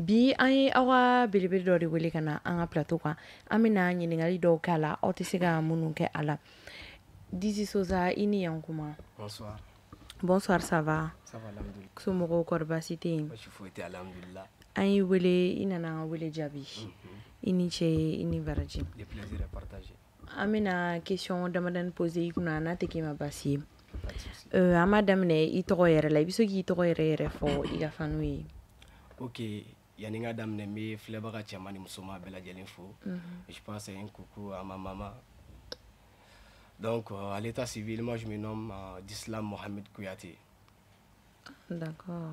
bi an ye aw ka belebele dɔ de wele ka na an ka plateau kan an bena ɲininkali dɔw k'a la aw tɛ se ka minnu kɛ a la disi sosa i ni yan kuma bonsoir bonsoir ça va ça va somɔgɔw kɔri tɛ yen an ye wele i nana an ka wele jaabi i ni cɛ i ni baraji le plaisir est an bɛna question damadani poser i n'a tɛ euh, k'i ma baasi ye an b'a daminɛ i tɔgɔ yɛrɛ la i bɛ se k'i tɔgɔ yɛrɛ yɛrɛ fɔ i ka fanu ye ok yani n ka daminɛ n bɛ filɛbaga cɛman ni musoman mhm. je pense un coucou à ma maman donc euh, à l'état civil moi je me nomme euh, d'Islam Mohamed Kouyaté d'accord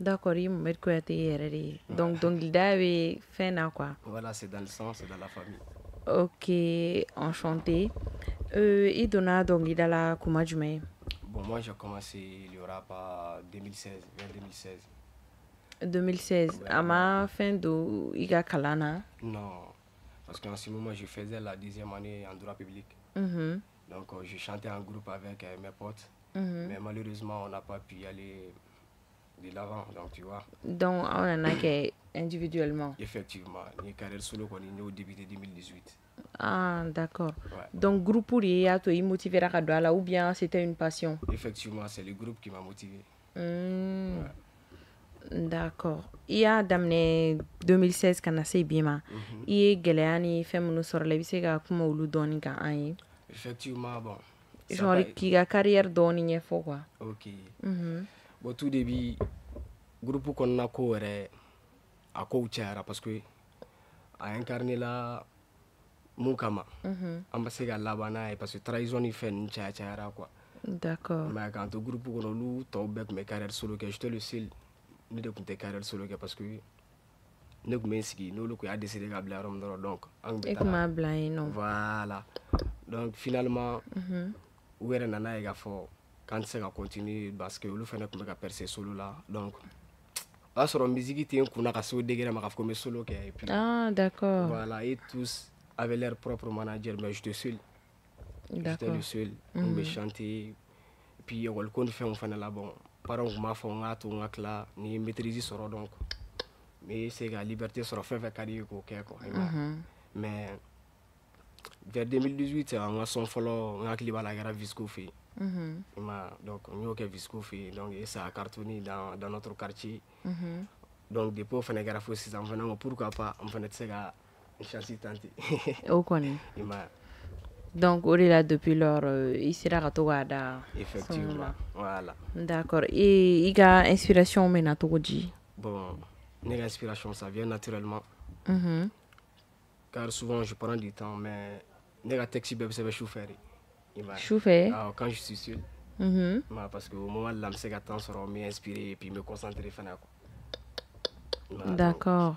d'accord i Mohamed Kouyaté yɛrɛ de ye donc dɔnkilida bɛ fɛn na quoi voilà c'est dans le sens, c'est dans la famille ok enchanté euh, i donna dɔnkilida la kuma jumɛn bon moi j'ai commencé il y aura pas 2016 vers 2016 2016 à ma fin de Iga Kalana Non, parce qu'en ce moment, je faisais la deuxième année en droit public. Mhm. Donc, euh, je chantais en groupe avec euh, mes potes. Mhm. Mais malheureusement, on n'a pas pu y aller de l'avant, donc tu vois. Donc, on en a que individuellement. Effectivement, ni carrière solo au début de 2018. Ah, d'accord. Donc, groupe pour y il motivé à ou bien c'était une passion Effectivement, c'est le groupe qui m'a motivé. Hmm. D'accord i y'a daminɛ 2016 ka na se bi ma unhun mhm. i ye gɛlɛya ni fɛn minnu sɔrɔ la i bɛ se ka kuma olu dɔɔni kan an ye effectivement bon genre k'i ka carrière dɔɔni ɲɛfɔ quoi ok unhun mhm. bon tout début groupe kɔnɔna ko yɛrɛ a kow cayara parce que a incarné la mun kama unhun mhm. an ma se ka laban n'a ye parce que trahison ni fɛn ninnu caya cayara quoi d'accord mais k'an to groupe kɔnɔ olu tɔw bɛɛ tun bɛ carrière solo kɛ j'étais le seul nous devons te tɛ carrière solo kɛ parce que nous tun bɛ nous le n'olu a décidé k'a bila yɔrɔ donc an tun bɛ voilà donc finalement u mhm. yɛrɛ nana ye k'a quand k'an tɛ continuer parce que le fait tun bɛ percé percer solo là donc o y'a sɔrɔ musique tɛ n a ka se o ma k'a fɔ ko solo qui est ah d'accord voilà et tous avaient leur propre manager mais j'étais seul j'étais le seul on me mhm. chantait puis école ko ni fɛnw fana la bon parents kun b'a fɔ n ni maîtrise sɔrɔ donc mais bɛ se liberté sɔrɔ fait avec ka di n quoi mhm. mais vers 2018 hein, on a son follow, n hakili b'a la a viscoufi. Mm -hmm. donc on y'o kɛ visico donc et ça a cartonné dans, dans notre quartier mm -hmm. donc des pauvres fana kɛra en sisan pourquoi pas n fana de se ka n chance tenter donc on est là depuis lors euh, il sera à to à da effectivement voilà d'accord et il a l'inspiration, inspiration mais togo bon l'inspiration ça vient naturellement mm-hmm. car souvent je prends du temps mais L'inspiration, c'est texte bɛɛ be chauffer. quand je suis seul mm-hmm. bah, parce que au moment de l'âme, n seront me et puis me concentrer fana d'accord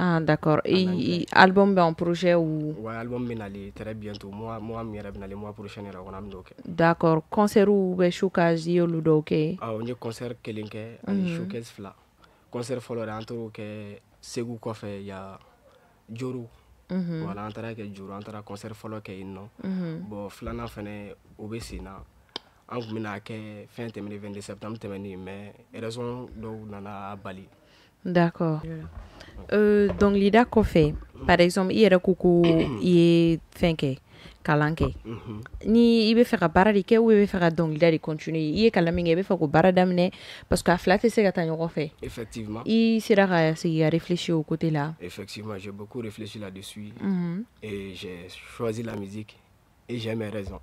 Ah, d'accord. Et, album ben, en projet ou Ouais, album menali très bientôt. Moi, moi min yɛrɛ nali mois prochain yɛrɛ kɔnɔ an D'accord. Concert ou bɛ ben, showcase i y'olu dɔw Ah on mhm. y mhm. concert kelen kɛ ani mm showcase Concert fɔlɔ entre que taar'o kɛ Segu kɔfɛ yan Voilà, entre que joru, entre concert fɔlɔ kɛ yen Mhm. Bon, filanan fɛnɛ na. fin tɛmɛnen 22 septembre mais raison d'où nana a bali. D'accord. Euh, donc, qu'on fait, par exemple il y a a i il fin, kɛ kalan mhm. ni il veut faire ka de kɛ o i bɛ donc ka dɔnkilida de continuer. i est kalan il veut faire bɛ fɛ k'o baara parce que a fila tɛ se fait. fait. effectivement Il sera ka sigi a réfléchi au côté là effectivement j'ai beaucoup réfléchi là dessus mhm. et j'ai choisi la musique et j'ai mes raisons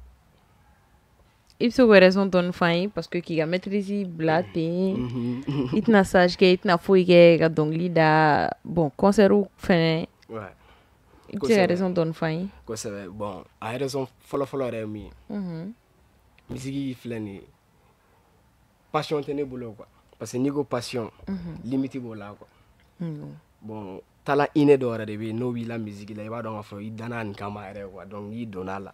il be se raison dɔɔni faire parce que mm-hmm. qui a maîtrise bila mm-hmm. il n'a tɛna sage kɛ i tɛna foyi kɛ ka dɔngili da bon concɛrw fɛnɛ i be raison dɔɔni faire bon a raison folo yɛrɛ ye min ye misigi filɛ passion tɛ ne bolo quoi parce que niveau passion mm-hmm. limite b'o la quoi bon tala la dɔ de be n'o b'i la musique la i b'a dɔn k'a fɔ i danna nin kama yɛrɛ quoi donc il donne là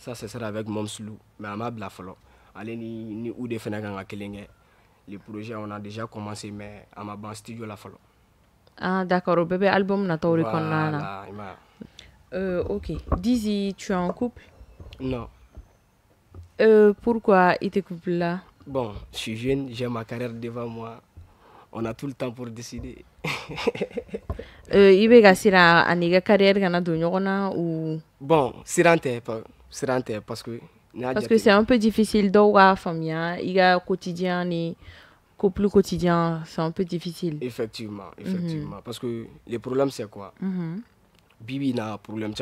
ça c'est sera avec Momslou mais à m'a bila fɔlɔ aller ni ni Oudé fɛnɛ kan le projet on a déjà commencé mais à ma ban studio la fɔlɔ ah d'accord Le bébé album na de kɔnɔna na euh, ok Dizzy tu es en couple non euh, pourquoi il te couple là bon je suis jeune j'ai ma carrière devant moi on a tout le temps pour décider euh, veut que tu aies une carrière kana don ɲɔgɔn ou bon c'est rentable parce que parce que c'est un peu difficile d'avoir hein. il il quotidien quotidien c'est un peu difficile effectivement mhm. effectivement parce que le problème c'est quoi -hmm. bibi na problème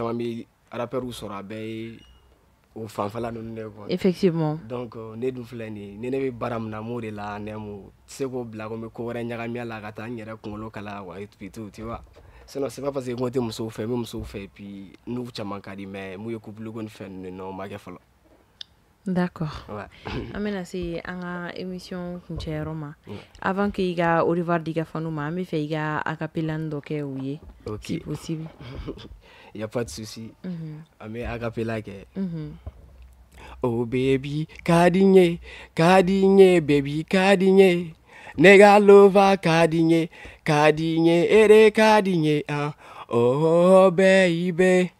effectivement donc euh, ne ne na la la tu vois c'est pas parce que n tɛ musow fɛ n bɛ puis nous tu ka di mais mun ye couple ni fɛn ninnu fait d'accord ouais. an bɛna se an ka émission kuncɛyɔrɔ ma avant que i au revoir di ka fanu ma fait bɛ fɛ i ka acapellan dɔ ok si possible il y a pas de souci mm -hmm. an bɛ que oh baby ka di baby ka Nega negalova kadinye kadinye ere kadinye ah oh baby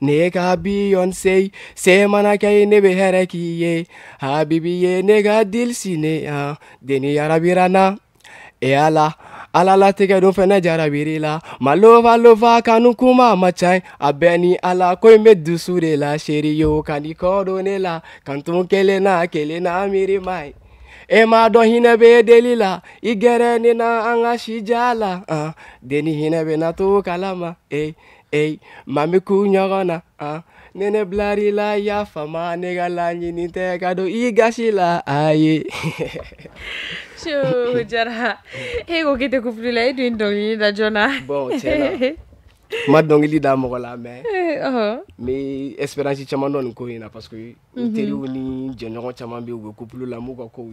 nega Beyonce se mana kai ne be harakiye habibiye nega dilsine ah deni yarabirana e ala ala la tɛgɛ don fɛnɛ jarabiri la malova lova kanu kuma ma a bɛɛ ni ala ko in bɛ dusu de la seeriyo kani kɔ don ne la kan tun kelen na kelen na miiri ma ye ema ma dɔn hinɛ bɛ deli la i na an ka uh, deni hinɛ bɛna to kalama ei eh, ei eh. ma mi ku ɲɔgɔn na uh, ah. ne ne bilari la y'a fama ne ka laɲini tɛ ka don i gasi la jara e ko kite kufuli la e dun da joona bon tiɲɛ ma dɔnkili da mɔgɔ la mɛ me eh, espérance caman dɔ nin ko in parce que n teriw ni jɛɲɔgɔn caman be u be kupulu la m'u ka kow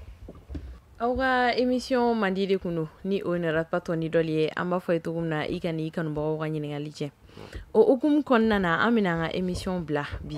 aw émission emisiyɔn mandi ni o nara pas ni dɔli ye an b'a fɔ ye togo min i i kanubagaw ka ɲiningali o hukumu kɔnɔna na an bena an ka bila bi